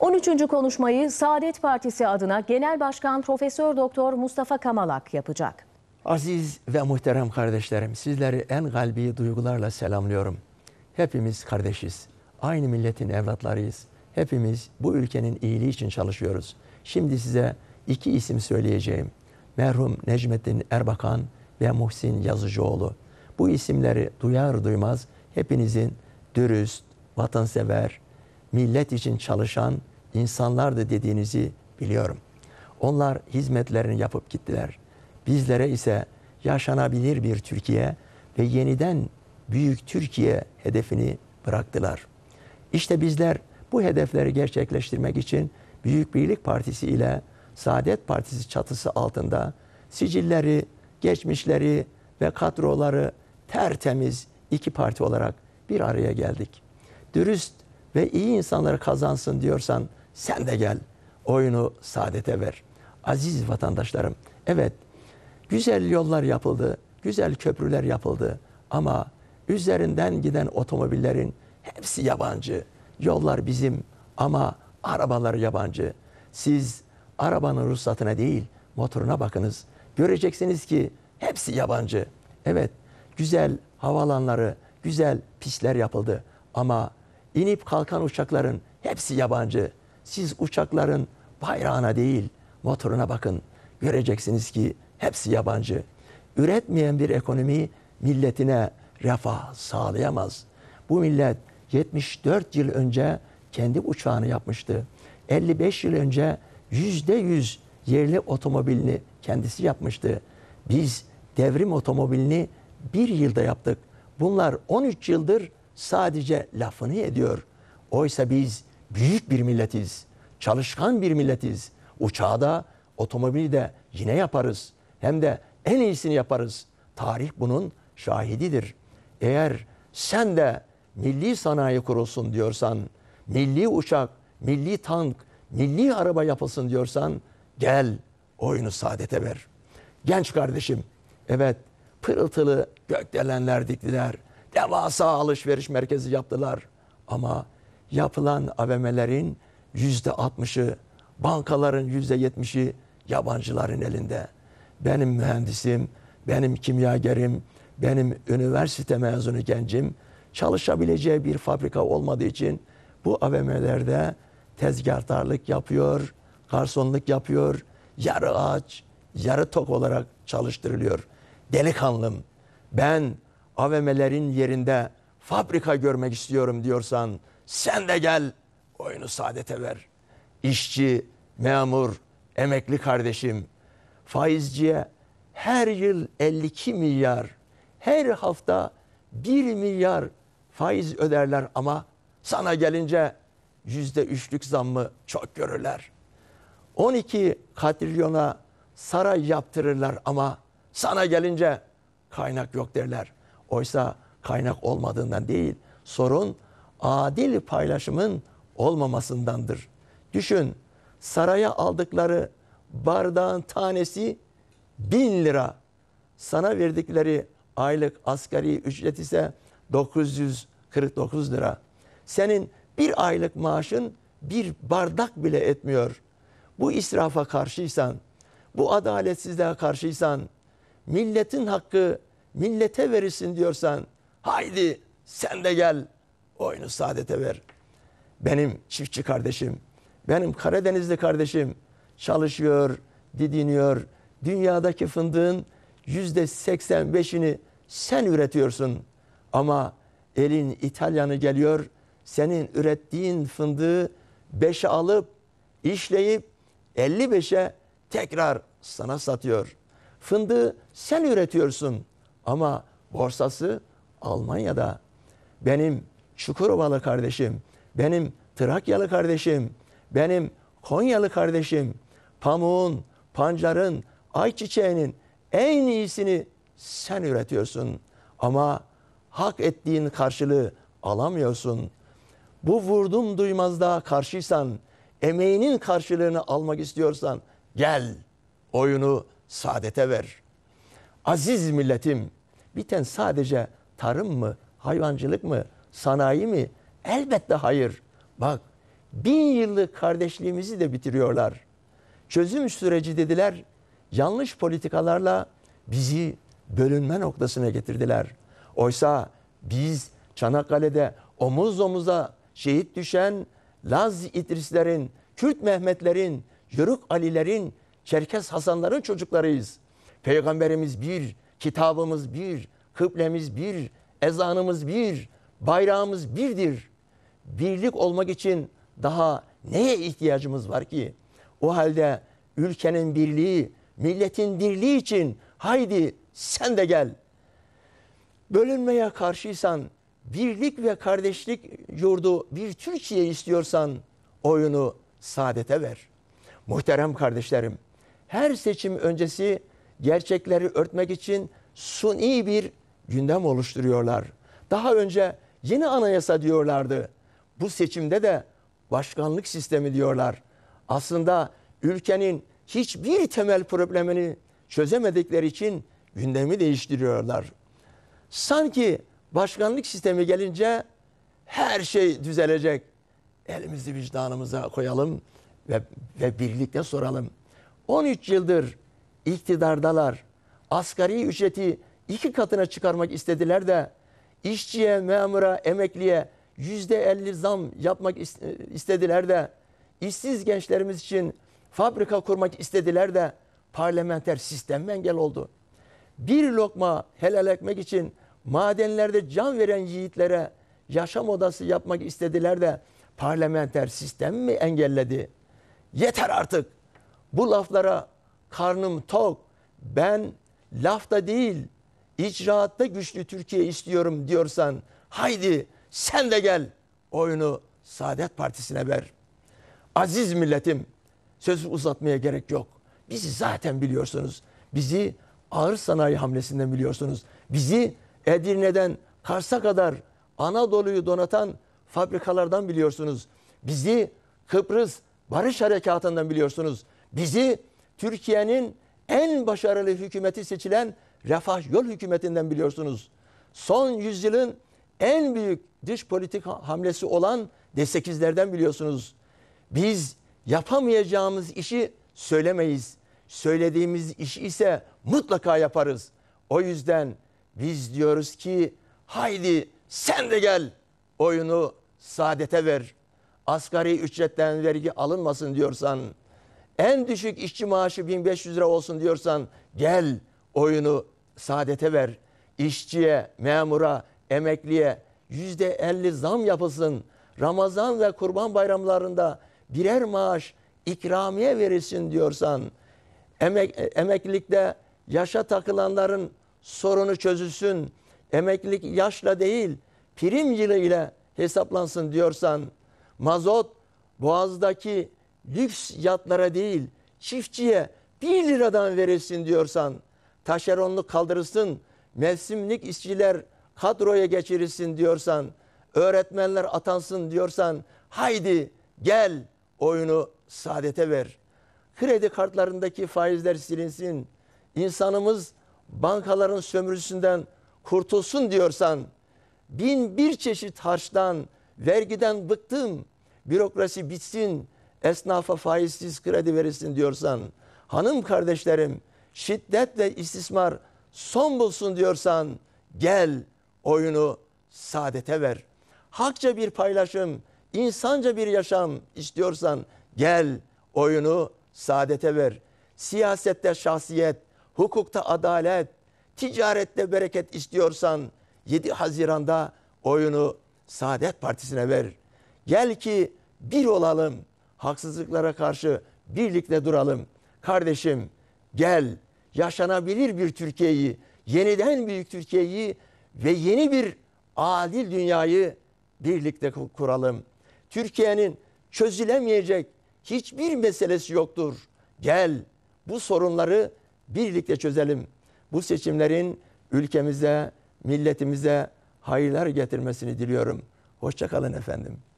13. konuşmayı Saadet Partisi adına Genel Başkan Profesör Doktor Mustafa Kamalak yapacak. Aziz ve muhterem kardeşlerim, sizleri en kalbi duygularla selamlıyorum. Hepimiz kardeşiz. Aynı milletin evlatlarıyız. Hepimiz bu ülkenin iyiliği için çalışıyoruz. Şimdi size iki isim söyleyeceğim. Merhum Necmettin Erbakan ve Muhsin Yazıcıoğlu. Bu isimleri duyar duymaz hepinizin dürüst, vatansever, millet için çalışan insanlardı dediğinizi biliyorum. Onlar hizmetlerini yapıp gittiler. Bizlere ise yaşanabilir bir Türkiye ve yeniden büyük Türkiye hedefini bıraktılar. İşte bizler bu hedefleri gerçekleştirmek için Büyük Birlik Partisi ile Saadet Partisi çatısı altında sicilleri, geçmişleri ve kadroları tertemiz iki parti olarak bir araya geldik. Dürüst ve iyi insanları kazansın diyorsan sen de gel. Oyunu saadete ver. Aziz vatandaşlarım, evet güzel yollar yapıldı, güzel köprüler yapıldı ama üzerinden giden otomobillerin hepsi yabancı. Yollar bizim ama arabalar yabancı. Siz arabanın ruhsatına değil motoruna bakınız. Göreceksiniz ki hepsi yabancı. Evet güzel havalanları, güzel pistler yapıldı ama İnip kalkan uçakların hepsi yabancı. Siz uçakların bayrağına değil motoruna bakın. Göreceksiniz ki hepsi yabancı. Üretmeyen bir ekonomi milletine refah sağlayamaz. Bu millet 74 yıl önce kendi uçağını yapmıştı. 55 yıl önce %100 yerli otomobilini kendisi yapmıştı. Biz devrim otomobilini bir yılda yaptık. Bunlar 13 yıldır sadece lafını ediyor. Oysa biz büyük bir milletiz, çalışkan bir milletiz. Uçağı da, otomobili de yine yaparız. Hem de en iyisini yaparız. Tarih bunun şahididir. Eğer sen de milli sanayi kurulsun diyorsan, milli uçak, milli tank, milli araba yapılsın diyorsan gel oyunu saadete ver. Genç kardeşim, evet pırıltılı gökdelenler diktiler devasa alışveriş merkezi yaptılar. Ama yapılan AVM'lerin yüzde altmışı, bankaların yüzde yetmişi yabancıların elinde. Benim mühendisim, benim kimyagerim, benim üniversite mezunu gencim çalışabileceği bir fabrika olmadığı için bu AVM'lerde tezgahtarlık yapıyor, garsonluk yapıyor, yarı aç, yarı tok olarak çalıştırılıyor. Delikanlım, ben AVM'lerin yerinde fabrika görmek istiyorum diyorsan sen de gel oyunu saadete ver. İşçi, memur, emekli kardeşim faizciye her yıl 52 milyar, her hafta 1 milyar faiz öderler ama sana gelince yüzde üçlük zammı çok görürler. 12 katrilyona saray yaptırırlar ama sana gelince kaynak yok derler. Oysa kaynak olmadığından değil, sorun adil paylaşımın olmamasındandır. Düşün, saraya aldıkları bardağın tanesi bin lira. Sana verdikleri aylık asgari ücret ise 949 lira. Senin bir aylık maaşın bir bardak bile etmiyor. Bu israfa karşıysan, bu adaletsizliğe karşıysan, milletin hakkı millete verirsin diyorsan haydi sen de gel oyunu saadete ver. Benim çiftçi kardeşim, benim Karadenizli kardeşim çalışıyor, didiniyor. Dünyadaki fındığın yüzde 85'ini sen üretiyorsun. Ama elin İtalyanı geliyor, senin ürettiğin fındığı 5'e alıp, işleyip 55'e tekrar sana satıyor. Fındığı sen üretiyorsun. Ama borsası Almanya'da. Benim Çukurovalı kardeşim, benim Trakyalı kardeşim, benim Konyalı kardeşim, pamuğun, pancarın, ayçiçeğinin en iyisini sen üretiyorsun. Ama hak ettiğin karşılığı alamıyorsun. Bu vurdum duymazda karşıysan, emeğinin karşılığını almak istiyorsan gel oyunu saadete ver.'' Aziz milletim biten sadece tarım mı, hayvancılık mı, sanayi mi? Elbette hayır. Bak bin yıllık kardeşliğimizi de bitiriyorlar. Çözüm süreci dediler. Yanlış politikalarla bizi bölünme noktasına getirdiler. Oysa biz Çanakkale'de omuz omuza şehit düşen Laz İdrislerin, Kürt Mehmetlerin, Yörük Alilerin, Çerkes Hasanların çocuklarıyız. Peygamberimiz bir, kitabımız bir, kıblemiz bir, ezanımız bir, bayrağımız birdir. Birlik olmak için daha neye ihtiyacımız var ki? O halde ülkenin birliği, milletin birliği için haydi sen de gel. Bölünmeye karşıysan, birlik ve kardeşlik yurdu bir Türkiye istiyorsan oyunu saadete ver. Muhterem kardeşlerim, her seçim öncesi gerçekleri örtmek için suni bir gündem oluşturuyorlar. Daha önce yeni anayasa diyorlardı. Bu seçimde de başkanlık sistemi diyorlar. Aslında ülkenin hiçbir temel problemini çözemedikleri için gündemi değiştiriyorlar. Sanki başkanlık sistemi gelince her şey düzelecek. Elimizi vicdanımıza koyalım ve, ve birlikte soralım. 13 yıldır iktidardalar. Asgari ücreti iki katına çıkarmak istediler de işçiye, memura, emekliye yüzde elli zam yapmak e, istediler de işsiz gençlerimiz için fabrika kurmak istediler de parlamenter sistem engel oldu. Bir lokma helal ekmek için madenlerde can veren yiğitlere yaşam odası yapmak istediler de parlamenter sistem mi engelledi? Yeter artık. Bu laflara karnım tok, ben lafta değil icraatta güçlü Türkiye istiyorum diyorsan haydi sen de gel oyunu Saadet Partisi'ne ver. Aziz milletim sözü uzatmaya gerek yok. Bizi zaten biliyorsunuz. Bizi ağır sanayi hamlesinden biliyorsunuz. Bizi Edirne'den Kars'a kadar Anadolu'yu donatan fabrikalardan biliyorsunuz. Bizi Kıbrıs Barış Harekatı'ndan biliyorsunuz. Bizi Türkiye'nin en başarılı hükümeti seçilen Refah Yol hükümetinden biliyorsunuz. Son yüzyılın en büyük dış politik hamlesi olan D8'lerden biliyorsunuz. Biz yapamayacağımız işi söylemeyiz. Söylediğimiz işi ise mutlaka yaparız. O yüzden biz diyoruz ki haydi sen de gel oyunu saadete ver. Asgari ücretten vergi alınmasın diyorsan en düşük işçi maaşı 1500 lira olsun diyorsan gel oyunu saadete ver. İşçiye, memura, emekliye yüzde elli zam yapılsın. Ramazan ve kurban bayramlarında birer maaş ikramiye verilsin diyorsan emek, emeklilikte yaşa takılanların sorunu çözülsün. Emeklilik yaşla değil prim yılı ile hesaplansın diyorsan mazot boğazdaki lüks yatlara değil çiftçiye bir liradan verilsin diyorsan taşeronlu kaldırılsın mevsimlik işçiler kadroya geçirilsin diyorsan öğretmenler atansın diyorsan haydi gel oyunu saadete ver. Kredi kartlarındaki faizler silinsin. İnsanımız bankaların sömürüsünden kurtulsun diyorsan bin bir çeşit harçtan vergiden bıktım bürokrasi bitsin esnafa faizsiz kredi verirsin diyorsan, hanım kardeşlerim şiddet ve istismar son bulsun diyorsan gel oyunu saadete ver. Hakça bir paylaşım, insanca bir yaşam istiyorsan gel oyunu saadete ver. Siyasette şahsiyet, hukukta adalet, ticarette bereket istiyorsan 7 Haziran'da oyunu Saadet Partisi'ne ver. Gel ki bir olalım.'' haksızlıklara karşı birlikte duralım. Kardeşim gel yaşanabilir bir Türkiye'yi, yeniden büyük Türkiye'yi ve yeni bir adil dünyayı birlikte kuralım. Türkiye'nin çözülemeyecek hiçbir meselesi yoktur. Gel bu sorunları birlikte çözelim. Bu seçimlerin ülkemize, milletimize hayırlar getirmesini diliyorum. Hoşçakalın efendim.